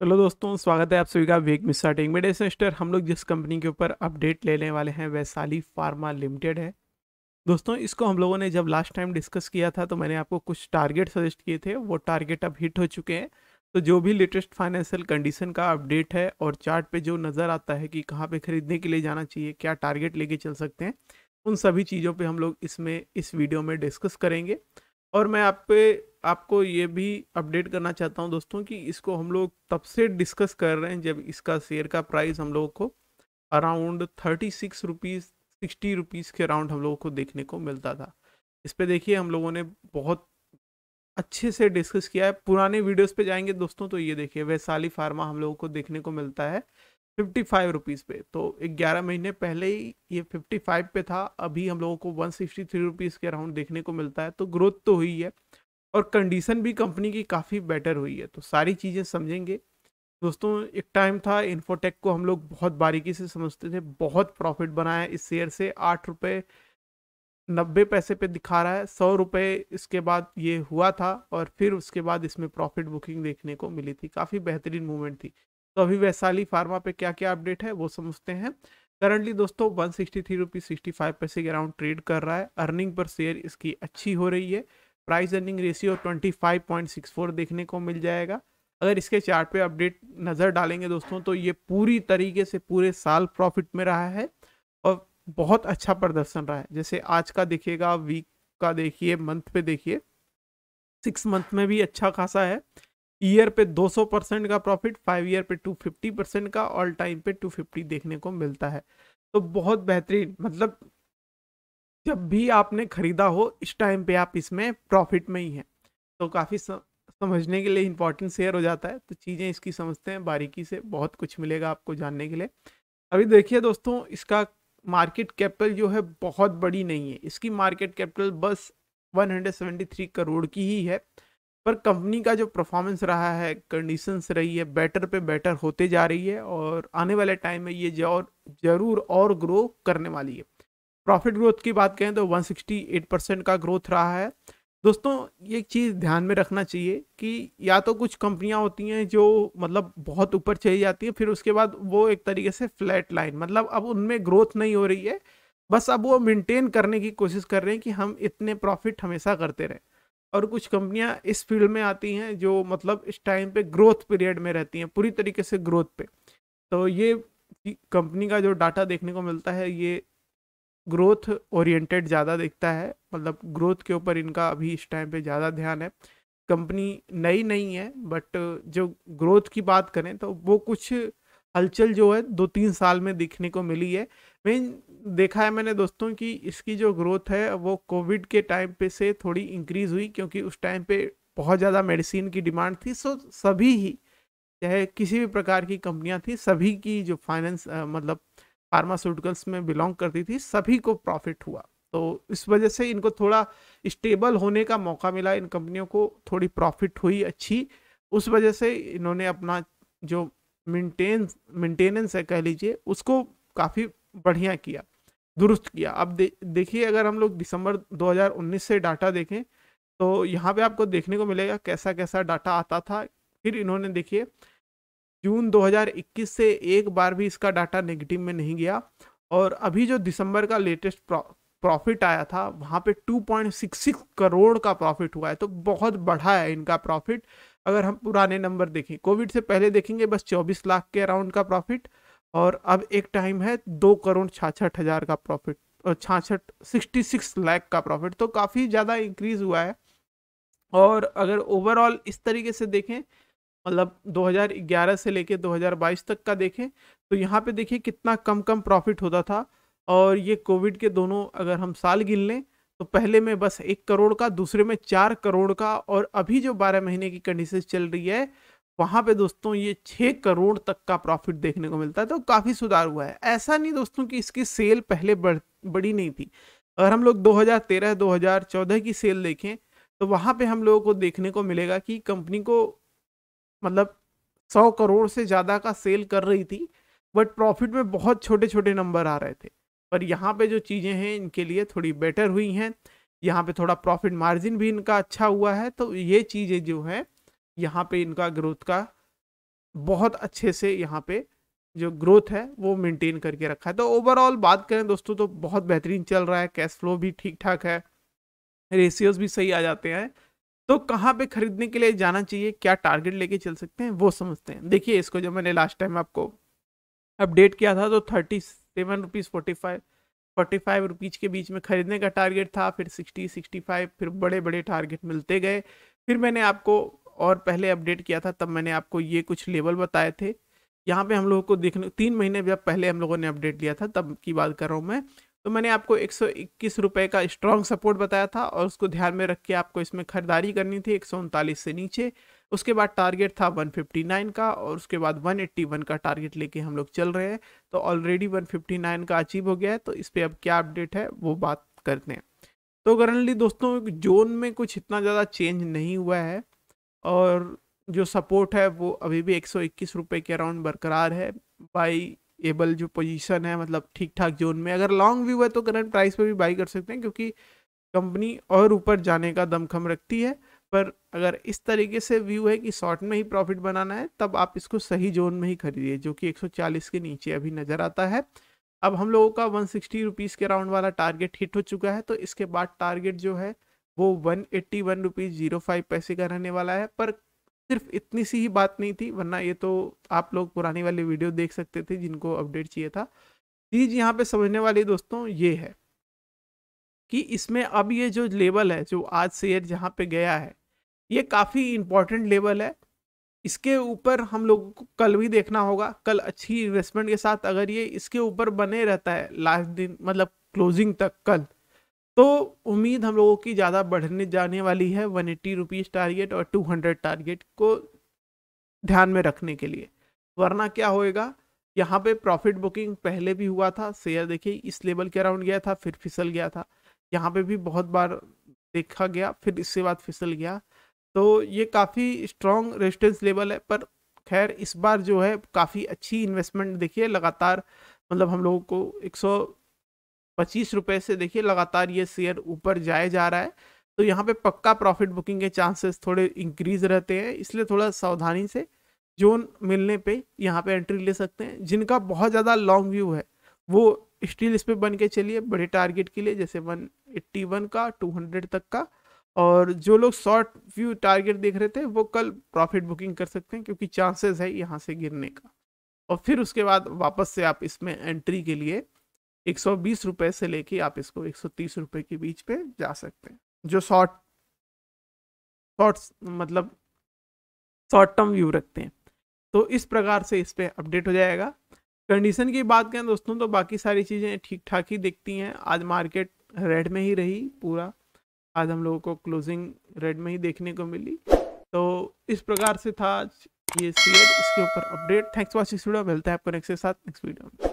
hello दोस्तों स्वागत है आप सभी का वेग मिश्रा टेक मेडे सिस्टर हम लोग जिस कंपनी के ऊपर अपडेट लेने वाले हैं वैशाली फार्मा लिमिटेड है दोस्तों इसको हम लोगों ने जब लास्ट टाइम डिस्कस किया था तो मैंने आपको कुछ टारगेट सजेस्ट किए थे वो टारगेट अब हिट हो चुके हैं तो जो भी लेटेस्ट फाइनेंशियल कंडीशन का अपडेट है और चार्ट पे जो नज़र आता है कि कहाँ पे खरीदने के लिए जाना चाहिए क्या टारगेट लेके चल सकते हैं उन सभी चीज़ों पे हम लोग इसमें इस वीडियो में डिस्कस करेंगे और मैं आप पे आपको ये भी अपडेट करना चाहता हूँ दोस्तों कि इसको हम लोग तब से डिस्कस कर रहे हैं जब इसका शेयर का प्राइस हम लोगों को around thirty six rupees sixty rupees के अराउंड हम लोगों को देखने को मिलता था इस पर देखिए हम लोगों ने बहुत अच्छे से डिस्कस किया है पुराने वीडियोस पे जाएंगे दोस्तों तो ये देखिए वैशाली फार्मा हम लोगों को देखने को मिलता है फिफ्टी फाइव रुपीज़ पे तो ग्यारह महीने पहले ही ये फिफ्टी फाइव पे था अभी हम लोगों को वन सिक्सटी थ्री रुपीज़ के अराउंड देखने को मिलता है तो ग्रोथ तो हुई है और कंडीशन भी कंपनी की काफ़ी बेटर हुई है तो सारी चीज़ें समझेंगे दोस्तों एक टाइम था इन्फोटेक को हम लोग बहुत बारीकी से समझते थे बहुत प्रॉफिट बनाया इस शेयर से आठ रुपये नब्बे पैसे पे दिखा रहा है सौ रुपये इसके बाद ये हुआ था और फिर उसके बाद इसमें प्रॉफिट बुकिंग देखने को मिली थी काफ़ी बेहतरीन मूवमेंट थी तो अभी वैशाली फार्मा पे क्या क्या अपडेट है वो समझते हैं करंटली दोस्तों one sixty three rupees sixty five पैसे के अराउंड ट्रेड कर रहा है अर्निंग पर शेयर इसकी अच्छी हो रही है price earning ratio twenty five point six four देखने को मिल जाएगा अगर इसके चार्ट पे अपडेट नज़र डालेंगे दोस्तों तो ये पूरी तरीके से पूरे साल प्रॉफिट में रहा है और बहुत अच्छा प्रदर्शन रहा है जैसे आज का देखिएगा वीक का देखिए मंथ पे देखिए सिक्स मंथ में भी अच्छा खासा है ईयर पे 200 परसेंट का प्रॉफिट फाइव ईयर पे 250 परसेंट का ऑल टाइम पे 250 देखने को मिलता है तो बहुत बेहतरीन मतलब जब भी आपने खरीदा हो इस टाइम पे आप इसमें प्रॉफिट में ही हैं तो काफ़ी समझने के लिए इंपॉर्टेंट शेयर हो जाता है तो चीज़ें इसकी समझते हैं बारीकी से बहुत कुछ मिलेगा आपको जानने के लिए अभी देखिए दोस्तों इसका मार्केट कैपिटल जो है बहुत बड़ी नहीं है इसकी मार्केट कैपिटल बस 173 करोड़ की ही है पर कंपनी का जो परफॉर्मेंस रहा है कंडीशंस रही है बेटर पे बेटर होते जा रही है और आने वाले टाइम में ये जरूर और ग्रो करने वाली है प्रॉफिट ग्रोथ की बात कहें तो 168 परसेंट का ग्रोथ रहा है दोस्तों ये चीज़ ध्यान में रखना चाहिए कि या तो कुछ कंपनियां होती हैं जो मतलब बहुत ऊपर चली जाती हैं फिर उसके बाद वो एक तरीके से फ्लैट लाइन मतलब अब उनमें ग्रोथ नहीं हो रही है बस अब वो मेंटेन करने की कोशिश कर रहे हैं कि हम इतने प्रॉफिट हमेशा करते रहें और कुछ कंपनियां इस फील्ड में आती हैं जो मतलब इस टाइम पे ग्रोथ पीरियड में रहती हैं पूरी तरीके से ग्रोथ पे तो ये कंपनी का जो डाटा देखने को मिलता है ये ग्रोथ ओरिएंटेड ज़्यादा दिखता है मतलब ग्रोथ के ऊपर इनका अभी इस टाइम पे ज़्यादा ध्यान है कंपनी नई नहीं है बट जो ग्रोथ की बात करें तो वो कुछ हलचल जो है दो तीन साल में दिखने को मिली है मेन देखा है मैंने दोस्तों कि इसकी जो ग्रोथ है वो कोविड के टाइम पे से थोड़ी इंक्रीज हुई क्योंकि उस टाइम पे बहुत ज़्यादा मेडिसिन की डिमांड थी सो सभी ही चाहे किसी भी प्रकार की कंपनियां थी सभी की जो फाइनेंस मतलब फार्मास्यूटिकल्स में बिलोंग करती थी सभी को प्रॉफिट हुआ तो इस वजह से इनको थोड़ा स्टेबल होने का मौका मिला इन कंपनियों को थोड़ी प्रॉफिट हुई अच्छी उस वजह से इन्होंने अपना जो मेंटेन मेंटेनेंस है कह लीजिए उसको काफ़ी बढ़िया किया दुरुस्त किया अब दे, देखिए अगर हम लोग दिसंबर 2019 से डाटा देखें तो यहाँ पे आपको देखने को मिलेगा कैसा कैसा डाटा आता था फिर इन्होंने देखिए जून 2021 से एक बार भी इसका डाटा नेगेटिव में नहीं गया और अभी जो दिसंबर का लेटेस्ट प्रॉफिट आया था वहाँ पे 2.66 करोड़ का प्रॉफिट हुआ है तो बहुत बढ़ा है इनका प्रॉफिट अगर हम पुराने नंबर देखें कोविड से पहले देखेंगे बस चौबीस लाख के अराउंड का प्रॉफिट और अब एक टाइम है दो करोड़ छाछठ हज़ार का प्रॉफिट और छाछठ सिक्सटी सिक्स लाख का प्रॉफिट तो काफ़ी ज़्यादा इंक्रीज हुआ है और अगर ओवरऑल इस तरीके से देखें मतलब 2011 से लेके 2022 तक का देखें तो यहाँ पे देखिए कितना कम कम प्रॉफिट होता था और ये कोविड के दोनों अगर हम साल गिन लें तो पहले में बस एक करोड़ का दूसरे में चार करोड़ का और अभी जो बारह महीने की कंडीशन चल रही है वहाँ पे दोस्तों ये छः करोड़ तक का प्रॉफिट देखने को मिलता है तो काफ़ी सुधार हुआ है ऐसा नहीं दोस्तों कि इसकी सेल पहले बढ़ बड़ी नहीं थी अगर हम लोग 2013 2014 की सेल देखें तो वहाँ पे हम लोगों को देखने को मिलेगा कि कंपनी को मतलब 100 करोड़ से ज़्यादा का सेल कर रही थी बट प्रॉफिट में बहुत छोटे छोटे नंबर आ रहे थे पर यहाँ पे जो चीज़ें हैं इनके लिए थोड़ी बेटर हुई हैं यहाँ पे थोड़ा प्रॉफिट मार्जिन भी इनका अच्छा हुआ है तो ये चीज़ें जो है यहाँ पे इनका ग्रोथ का बहुत अच्छे से यहाँ पे जो ग्रोथ है वो मेंटेन करके रखा है तो ओवरऑल बात करें दोस्तों तो बहुत बेहतरीन चल रहा है कैश फ्लो भी ठीक ठाक है रेशियोज भी सही आ जाते हैं तो कहाँ पे खरीदने के लिए जाना चाहिए क्या टारगेट लेके चल सकते हैं वो समझते हैं देखिए इसको जब मैंने लास्ट टाइम आपको अपडेट किया था तो thirty seven rupees forty five forty five rupees के बीच में ख़रीदने का टारगेट था फिर सिक्सटी सिक्सटी फाइव फिर बड़े बड़े टारगेट मिलते गए फिर मैंने आपको और पहले अपडेट किया था तब मैंने आपको ये कुछ लेवल बताए थे यहाँ पे हम लोगों को देखने तीन महीने जब पहले हम लोगों ने अपडेट लिया था तब की बात कर रहा हूँ मैं तो मैंने आपको एक सौ इक्कीस रुपये का स्ट्रॉन्ग सपोर्ट बताया था और उसको ध्यान में रख के आपको इसमें खरीदारी करनी थी एक सौ उनतालीस से नीचे उसके बाद टारगेट था 159 का और उसके बाद 181 का टारगेट लेके हम लोग चल रहे हैं तो ऑलरेडी 159 का अचीव हो गया है तो इस पर अब क्या अपडेट है वो बात करते हैं तो करंटली दोस्तों जोन में कुछ इतना ज़्यादा चेंज नहीं हुआ है और जो सपोर्ट है वो अभी भी एक सौ के अराउंड बरकरार है बाई एबल जो पोजीशन है मतलब ठीक ठाक जोन में अगर लॉन्ग व्यू है तो करंट प्राइस पर भी बाई कर सकते हैं क्योंकि कंपनी और ऊपर जाने का दमखम रखती है पर अगर इस तरीके से व्यू है कि शॉर्ट में ही प्रॉफिट बनाना है तब आप इसको सही जोन में ही खरीदिए जो कि 140 के नीचे अभी नज़र आता है अब हम लोगों का वन सिक्सटी के राउंड वाला टारगेट हिट हो चुका है तो इसके बाद टारगेट जो है वो one eighty one rupees zero five पैसे का रहने वाला है पर सिर्फ इतनी सी ही बात नहीं थी वरना ये तो आप लोग पुरानी वाली वीडियो देख सकते थे जिनको अपडेट चाहिए था चीज़ यहाँ पे समझने वाली दोस्तों ये है कि इसमें अब ये जो लेवल है जो आज शेयर जहाँ पे गया है ये काफ़ी इंपॉर्टेंट लेवल है इसके ऊपर हम लोगों को कल भी देखना होगा कल अच्छी इन्वेस्टमेंट के साथ अगर ये इसके ऊपर बने रहता है लास्ट दिन मतलब क्लोजिंग तक कल तो उम्मीद हम लोगों की ज़्यादा बढ़ने जाने वाली है वन एट्टी रुपीज़ टारगेट और टू हंड्रेड टारगेट को ध्यान में रखने के लिए वरना क्या होएगा यहाँ पे प्रॉफिट बुकिंग पहले भी हुआ था शेयर देखिए इस लेवल के अराउंड गया था फिर फिसल गया था यहाँ पे भी बहुत बार देखा गया फिर इसके बाद फिसल गया तो ये काफ़ी स्ट्रॉन्ग रेजिस्टेंस लेवल है पर खैर इस बार जो है काफ़ी अच्छी इन्वेस्टमेंट देखिए लगातार मतलब हम लोगों को एक पच्चीस रुपये से देखिए लगातार ये शेयर ऊपर जाए जा रहा है तो यहाँ पे पक्का प्रॉफिट बुकिंग के चांसेस थोड़े इंक्रीज रहते हैं इसलिए थोड़ा सावधानी से जोन मिलने पे यहाँ पे एंट्री ले सकते हैं जिनका बहुत ज़्यादा लॉन्ग व्यू है वो स्टील इस पर बन के चलिए बड़े टारगेट के लिए जैसे वन एट्टी वन का टू हंड्रेड तक का और जो लोग शॉर्ट व्यू टारगेट देख रहे थे वो कल प्रॉफिट बुकिंग कर सकते हैं क्योंकि चांसेस है यहाँ से गिरने का और फिर उसके बाद वापस से आप इसमें एंट्री के लिए एक सौ बीस से लेके आप इसको एक सौ तीस के बीच पे जा सकते हैं जो शॉर्ट शॉर्ट मतलब शॉर्ट टर्म व्यू रखते हैं तो इस प्रकार से इस पर अपडेट हो जाएगा कंडीशन की बात करें दोस्तों तो बाकी सारी चीज़ें ठीक ठाक ही दिखती हैं आज मार्केट रेड में ही रही पूरा आज हम लोगों को क्लोजिंग रेड में ही देखने को मिली तो इस प्रकार से था आज ये सीएड इसके ऊपर अपडेट थैंक्स वॉचिंग वीडियो मिलता है आपको नेक्स्ट के साथ नेक्स्ट वीडियो में